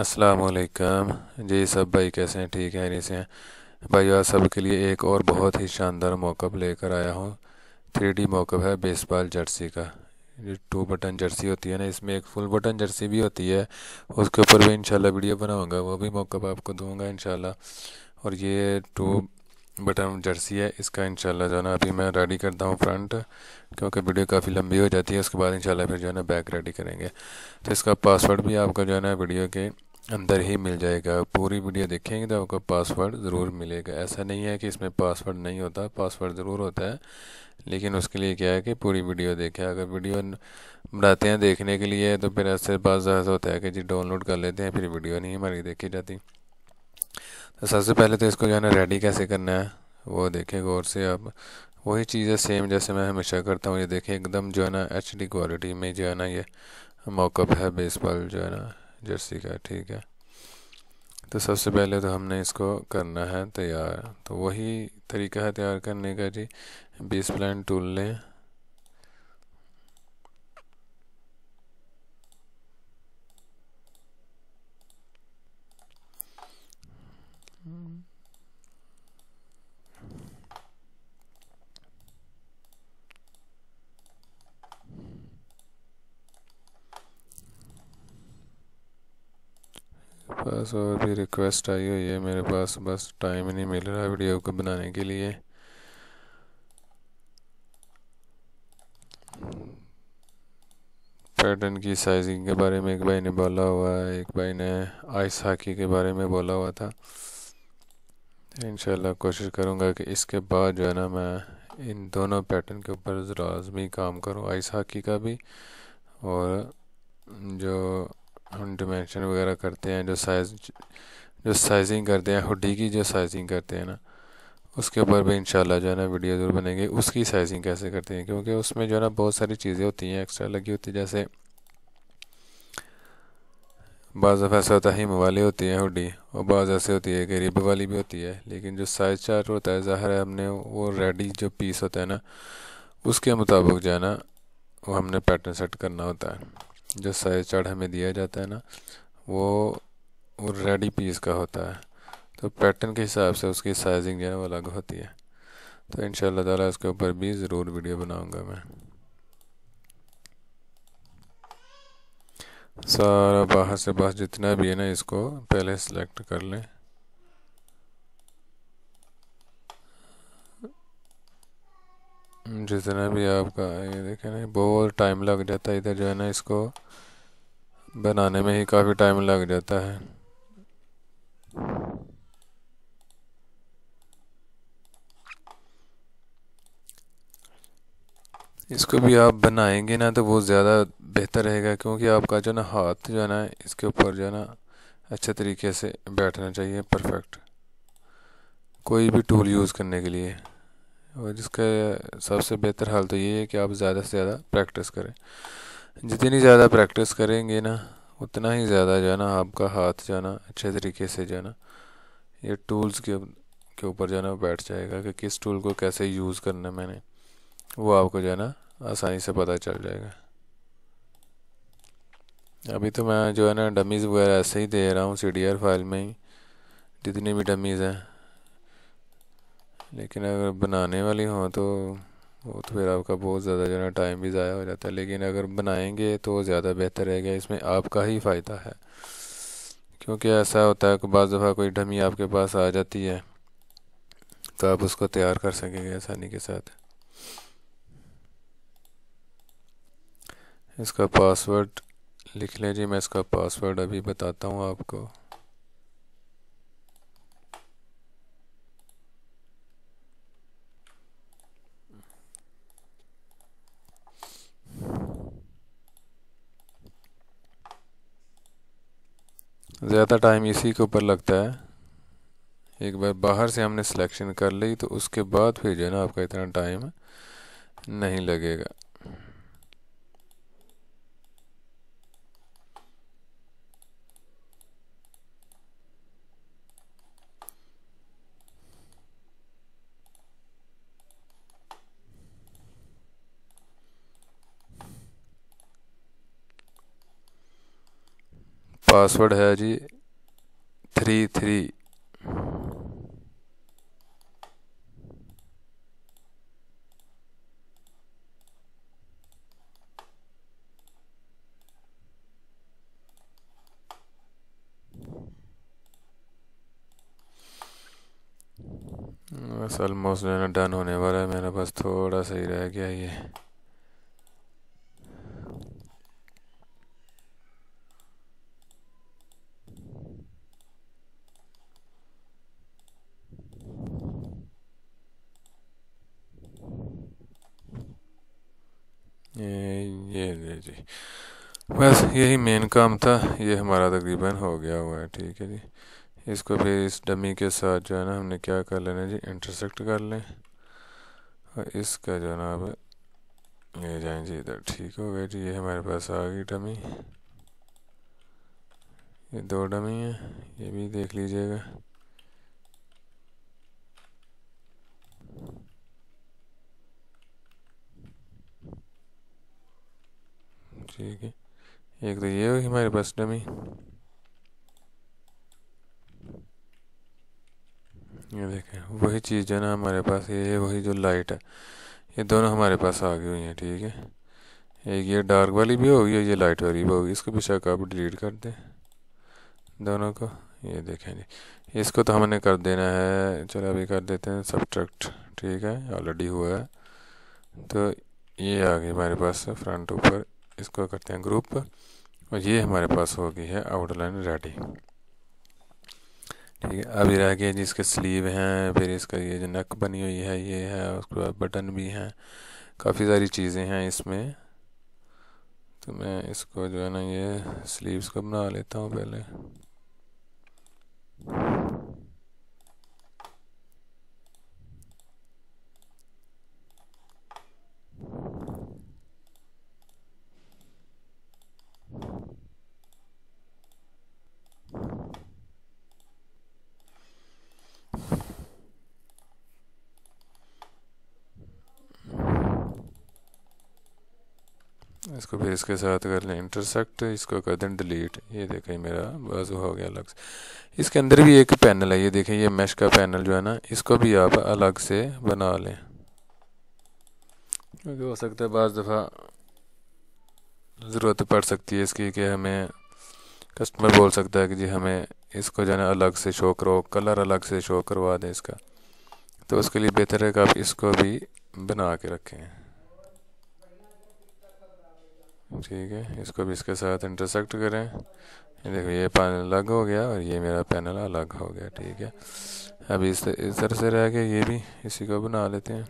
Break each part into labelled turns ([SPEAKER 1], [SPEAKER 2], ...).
[SPEAKER 1] असलकम जी सब भाई कैसे हैं ठीक है से हैं भाई आज सब के लिए एक और बहुत ही शानदार मौकअप लेकर आया हूँ थ्री डी मौकअप है बेसबॉल जर्सी का जो टू बटन जर्सी होती है ना इसमें एक फुल बटन जर्सी भी होती है उसके ऊपर भी इंशाल्लाह वीडियो बनाऊंगा वो भी मौकअप आपको दूंगा इंशाल्लाह और ये टू बटन जर्सी है इसका इंशाल्लाह जो है ना अभी मैं रेडी करता हूँ फ्रंट क्योंकि वीडियो काफ़ी लंबी हो जाती है उसके बाद इंशाल्लाह फिर जो है ना बैक रेडी करेंगे तो इसका पासवर्ड भी आपका जो है ना वीडियो के अंदर ही मिल जाएगा पूरी वीडियो देखेंगे तो आपको पासवर्ड ज़रूर मिलेगा ऐसा नहीं है कि इसमें पासवर्ड नहीं होता पासवर्ड ज़रूर होता है लेकिन उसके लिए क्या है कि पूरी वीडियो देखें अगर वीडियो बनाते हैं देखने के लिए तो फिर ऐसे पास ऐसा होता है कि जी डाउनलोड कर लेते हैं फिर वीडियो नहीं हमारी देखी जाती तो सबसे पहले तो इसको जो है ना रेडी कैसे करना है वो देखें गौर से आप वही चीज़ें सेम जैसे मैं हमेशा करता हूँ ये देखें एकदम जो है ना एच क्वालिटी में जो है ना ये मॉकअप है बेसबॉल जो है ना जर्सी का ठीक है तो सबसे पहले तो हमने इसको करना है तैयार तो वही तरीका है तैयार करने का जी बेस प्लान टूल लें बस और भी रिक्वेस्ट आई हुई है मेरे पास बस टाइम ही नहीं मिल रहा वीडियो को बनाने के लिए पैटर्न की साइजिंग के बारे में एक भाई ने बोला हुआ है एक भाई ने आइस हॉकी के बारे में बोला हुआ था इनशाला कोशिश करूँगा कि इसके बाद जो है ना मैं इन दोनों पैटर्न के ऊपर लाजमी काम करूँ आइस हॉकी का भी और जो हम डिमेंशन वगैरह करते हैं जो साइज जो साइजिंग करते हैं हुडी की जो साइजिंग करते हैं ना उसके ऊपर भी शाला जो है ना वीडियो ज़रूर बनेंगे उसकी साइजिंग कैसे करते हैं क्योंकि उसमें जो है ना बहुत सारी चीज़ें होती हैं एक्स्ट्रा लगी होती है जैसे बाज़ ऐसा होता है हिम वाली होती है हुडी और बाज़ ऐसे होती है गरीब वाली भी होती है लेकिन जो साइज चार्ट होता है ज़ाहिर है हमने वो रेडी जो पीस होता है ना उसके मुताबिक जो है ना वो हमने पैटर्न सेट करना होता है जो साइज़ चार्ट हमें दिया जाता है ना वो वो रेडी पीस का होता है तो पैटर्न के हिसाब से उसकी साइजिंग जो है वो अलग होती है तो इन ताला इसके ऊपर भी ज़रूर वीडियो बनाऊंगा मैं सारा बाहर से बाहर जितना भी है ना इसको पहले सेलेक्ट कर लें जितना भी आपका ये देखे ना बहुत टाइम लग जाता है इधर जो है ना इसको बनाने में ही काफ़ी टाइम लग जाता है इसको भी आप बनाएंगे ना तो वो ज़्यादा बेहतर रहेगा क्योंकि आपका जो ना हाथ जो है ना इसके ऊपर जो है ना अच्छे तरीके से बैठना चाहिए परफेक्ट कोई भी टूल यूज़ करने के लिए और इसका सबसे बेहतर हाल तो ये है कि आप ज़्यादा से ज़्यादा प्रैक्टिस करें जितनी ज़्यादा प्रैक्टिस करेंगे ना उतना ही ज़्यादा जो है ना आपका हाथ जो है ना अच्छे तरीके से जो है ना ये टूल्स के के ऊपर जो है ना बैठ जाएगा कि किस टूल को कैसे यूज़ करना है मैंने वो आपको जो है ना आसानी से पता चल जाएगा अभी तो मैं जो है ना डमीज़ वगैरह ऐसे ही दे रहा हूँ सी फाइल में ही जितनी भी डमीज़ हैं लेकिन अगर बनाने वाली हों तो वो तो फिर आपका बहुत ज़्यादा जो है टाइम भी ज़ाया हो जाता है लेकिन अगर बनाएंगे तो ज़्यादा बेहतर रहेगा इसमें आपका ही फ़ायदा है क्योंकि ऐसा होता है कि बाज़ दफ़ा कोई डमी आपके पास आ जाती है तो आप उसको तैयार कर सकेंगे आसानी के साथ इसका पासवर्ड लिख लें जी मैं इसका पासवर्ड अभी बताता हूँ आपको ज़्यादा टाइम इसी के ऊपर लगता है एक बार बाहर से हमने सिलेक्शन कर ली तो उसके बाद फिर जो है ना आपका इतना टाइम नहीं लगेगा पासवर्ड है जी थ्री थ्री बस ऑलमोस्ट डन होने वाला है मेरा बस थोड़ा सा ही रह गया ये यही मेन काम था ये हमारा तकरीबन हो गया हुआ है ठीक है जी इसको फिर इस डमी के साथ जो है ना हमने क्या कर लेना जी इंटरसेक्ट कर लें और इसका जो है ना अब ले जाएँ जी इधर ठीक हो गया जी ये हमारे पास आ गई डमी ये दो डमी हैं ये भी देख लीजिएगा ठीक है एक तो ये होगी हमारे पास डमी ये देखें वही चीज़ जो है ना हमारे पास ये है वही जो लाइट है ये दोनों हमारे पास आ गई हुई हैं ठीक है एक ये डार्क वाली भी होगी और ये लाइट वाली भी होगी इसको भी शक आप डिलीट कर दें दोनों को ये देखें जी इसको तो हमने कर देना है चलो अभी कर देते हैं सब्ट्रैक्ट ठीक है ऑलरेडी हुआ है तो ये आ गई हमारे पास फ्रंट ऊपर इसको करते हैं ग्रुप और ये हमारे पास हो गई है आउटलाइन रेडी ठीक है अभी रह गया जी इसके स्लीव हैं फिर इसका ये जो नक बनी हुई है ये है उसके बाद बटन भी हैं काफ़ी सारी चीज़ें हैं इसमें तो मैं इसको जो है ना ये स्लीव्स को बना लेता हूँ पहले इसको फिर इसके साथ कर लें इंटरसेक्ट इसको कर दें डिलीट ये देखें मेरा बाजू हो गया अलग से इसके अंदर भी एक पैनल है ये देखें ये मैश का पैनल जो है ना इसको भी आप अलग से बना लें क्योंकि हो सकता है बज़ दफ़ा ज़रूरत पड़ सकती है इसकी कि हमें कस्टमर बोल सकता है कि जी हमें इसको जो है ना अलग से शो करो कलर अलग से शो करवा दें इसका तो उसके लिए बेहतर है कि आप इसको भी बना के रखें ठीक है इसको भी इसके साथ इंटरसेक्ट करें ये देखो ये पैनल अलग हो गया और ये मेरा पैनल अलग हो गया ठीक है अब इस इस तरह से रह के ये भी इसी को बना लेते हैं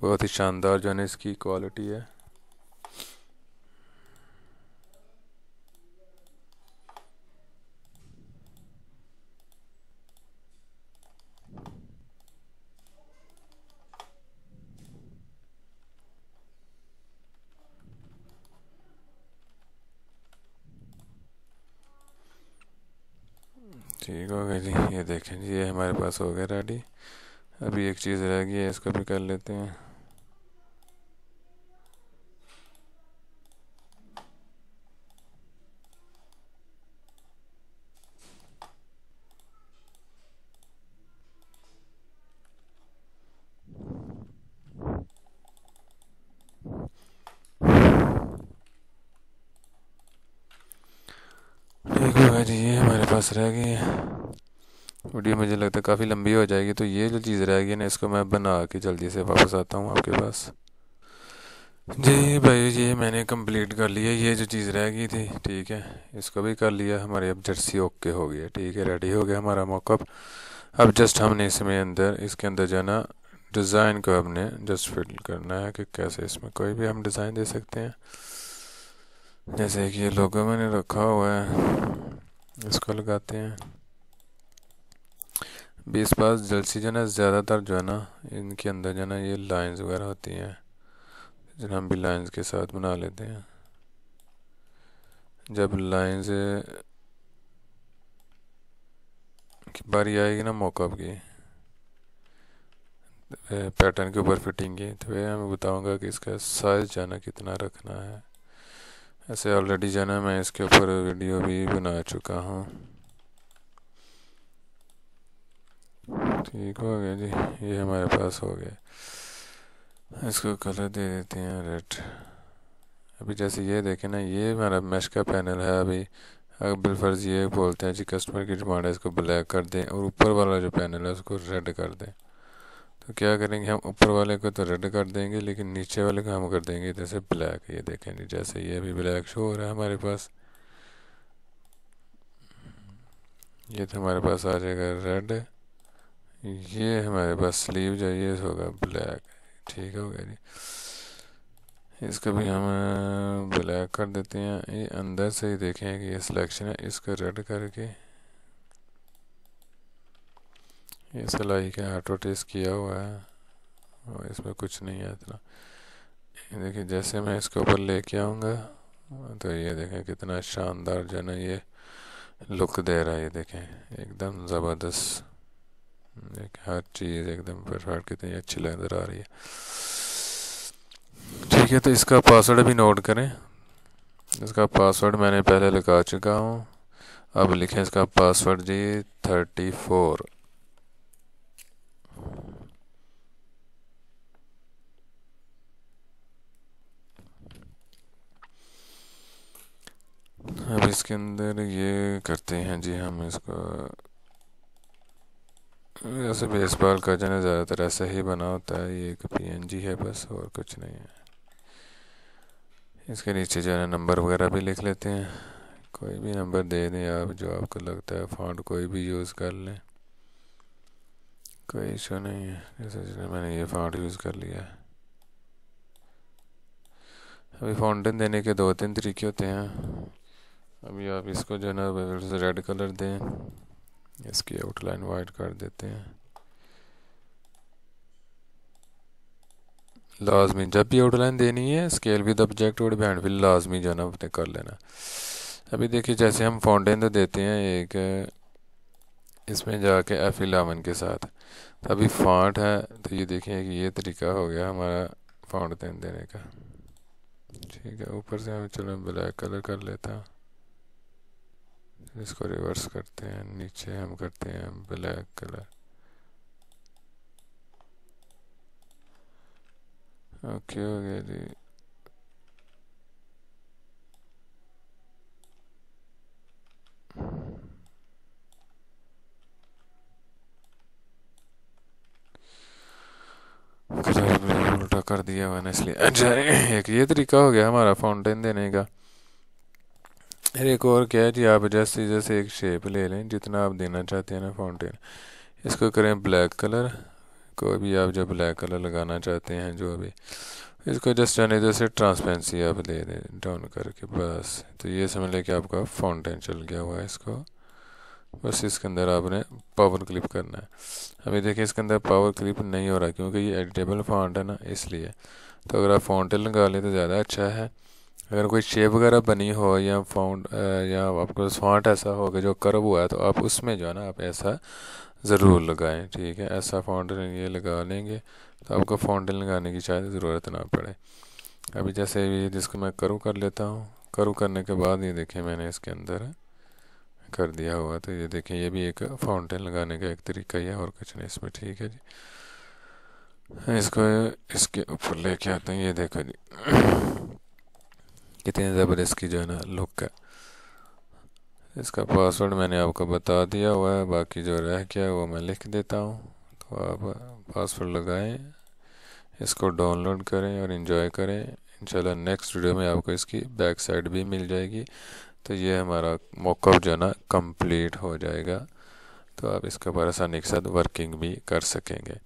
[SPEAKER 1] बहुत ही शानदार जो है इसकी क्वालिटी है देखें ये हमारे पास हो गया रेडी अभी एक चीज़ रह गई है इसको भी कर लेते हैं ये हमारे पास रह गई है वीडियो मुझे लगता है काफ़ी लंबी हो जाएगी तो ये जो चीज़ रह गई ना इसको मैं बना के जल्दी से वापस आता हूँ आपके पास जी भाई ये मैंने कंप्लीट कर लिया ये जो चीज़ रह गई थी ठीक है इसको भी कर लिया हमारे अब जर्सी ओके हो गया ठीक है रेडी हो गया हमारा मॉकअप अब जस्ट हमने इसमें अंदर इसके अंदर जाना डिज़ाइन को हमने जस्ट फिल करना है कि कैसे इसमें कोई भी हम डिज़ाइन दे सकते हैं जैसे कि ये लोगों मैंने रखा हुआ है इसको लगाते हैं बीस पास जलसी जो है ना ज़्यादातर जो है ना इनके अंदर जो है ना ये लाइंस वगैरह होती हैं जो हम भी लाइंस के साथ बना लेते हैं जब लाइंस की बारी आएगी ना मौका की पैटर्न तो के ऊपर फिटिंग की तो वह मैं बताऊंगा कि इसका साइज़ जाना कितना रखना है ऐसे ऑलरेडी जाना मैं इसके ऊपर वीडियो भी बना चुका हूँ ठीक हो गया जी ये हमारे पास हो गया इसको कलर दे देते हैं रेड अभी जैसे ये देखें ना ये हमारा मैश का पैनल है अभी अगर बिलफर्ज ये बोलते हैं जी कस्टमर की डिमांड है इसको ब्लैक कर दें और ऊपर वाला जो पैनल है उसको रेड कर दें तो क्या करेंगे हम ऊपर वाले को तो रेड कर देंगे लेकिन नीचे वाले को हम कर देंगे जैसे ब्लैक ये देखें जी जैसे ये अभी ब्लैक शो हो रहा है हमारे पास ये तो हमारे पास आ जाएगा रेड ये हमारे पास स्लीव ये होगा ब्लैक ठीक हो गया जी इसको भी हम ब्लैक कर देते हैं ये अंदर से ही देखें कि ये सिलेक्शन है इसको रेड करके ये सिलाई का ऑटो टेस्ट किया हुआ है और इसमें कुछ नहीं है इतना देखिए जैसे मैं इसके ऊपर लेके आऊँगा तो ये देखें कितना शानदार जो है ना ये लुक दे रहा है ये देखें एकदम ज़बरदस्त देखिए हर चीज़ एकदम परफेक्ट कितनी अच्छी हम्म। नजर आ रही है ठीक है तो इसका पासवर्ड भी नोट करें इसका पासवर्ड मैंने पहले लगा चुका हूँ अब लिखें इसका पासवर्ड जी थर्टी फोर अब इसके अंदर ये करते हैं जी हम इसका जैसे हम्म, बेसबॉल का जो ज़्यादातर ऐसा ही बना होता है ये एक पी है बस और कुछ नहीं है इसके नीचे जो है नंबर वगैरह भी लिख लेते हैं कोई भी नंबर दे दें आप जो आपको लगता है फॉन्ट कोई भी यूज़ कर लें कोई इशू नहीं है जैसे जैसे मैंने ये फॉन्ट यूज़ कर लिया है अभी फाउंटेन देने के दो तीन तरीके होते हैं अभी आप इसको जो है ना रेड कलर दें इसकी आउटलाइन वाइड कर देते हैं लाजमी जब भी आउटलाइन देनी है स्केल विद ऑब्जेक्ट और बैंड भी लाजमी जो है ना अपने कर लेना अभी देखिए जैसे हम फाउंटेन तो देते हैं एक इसमें जाके एफ इलेवन के साथ तो अभी फॉन्ट है तो ये देखिए कि ये तरीका हो गया हमारा फाउंटेन देने का ठीक है ऊपर से हम चलो ब्लैक कलर कर लेता हूँ इसको रिवर्स करते हैं नीचे हम करते हैं ब्लैक कलर ओके हो गया जी उल्टा कर दिया मैंने इसलिए अच्छा, एक ये तरीका हो गया हमारा फाउंटेन देने का फिर एक और क्या है जी आप जैसे जैसे एक शेप ले लें जितना आप देना चाहते हैं ना फाउंटेन इसको करें ब्लैक कलर को भी आप जो ब्लैक कलर लगाना चाहते हैं जो अभी इसको जस्ट जाने जैसे ट्रांसपेरेंसी आप दे दें डाउन करके बस तो ये समझ लें कि आपका फाउंटेन चल गया हुआ है इसको बस इसके अंदर आपने पावर क्लिप करना है अभी देखिए इसके अंदर पावर क्लिप नहीं हो रहा क्योंकि ये एडिटेबल फाउंट है ना इसलिए तो अगर आप फाउंटेन लगा लें तो ज़्यादा अच्छा है अगर कोई शेप वगैरह बनी हो या फाउंड या आपको फॉन्ट ऐसा हो कि जो कर्व हुआ है तो आप उसमें जो है ना आप ऐसा ज़रूर लगाएं ठीक है ऐसा फाउंटेन ये लगा लेंगे तो आपको फाउंटेन लगाने की शायद ज़रूरत ना पड़े अभी जैसे ये जिसको मैं कर्व कर लेता हूँ कर्व करने के बाद ये देखें मैंने इसके अंदर कर दिया हुआ तो ये देखें ये भी एक फाउंटेन लगाने का एक तरीका ही है और कुछ नहीं इसमें ठीक है जी इसको इसके ऊपर लेके आते हैं ये देखो जी कितने ज़बरदस्त की जो है ना लुक है इसका पासवर्ड मैंने आपको बता दिया हुआ है बाकी जो रह गया वो मैं लिख देता हूँ तो आप पासवर्ड लगाएं इसको डाउनलोड करें और इन्जॉय करें इंशाल्लाह नेक्स्ट वीडियो में आपको इसकी बैक साइड भी मिल जाएगी तो ये हमारा मॉकअप जो है ना कम्प्लीट हो जाएगा तो आप इसके ऊपर आसानी के साथ वर्किंग भी कर सकेंगे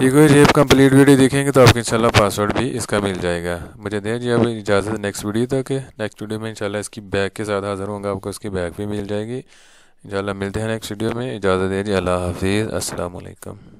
[SPEAKER 1] ये कोई जेब कंप्लीट वीडियो देखेंगे तो आपको इंशाल्लाह पासवर्ड भी इसका मिल जाएगा मुझे दें जी अब इजाज़त नेक्स्ट वीडियो तक है नेक्स्ट वीडियो में इंशाल्लाह इसकी बैग के साथ हाज़िर होंगे आपको इसकी बैग भी मिल जाएगी इंशाल्लाह मिलते हैं नेक्स्ट वीडियो में इजाज़त दे जी अल्लाह हाफिज़ असलकम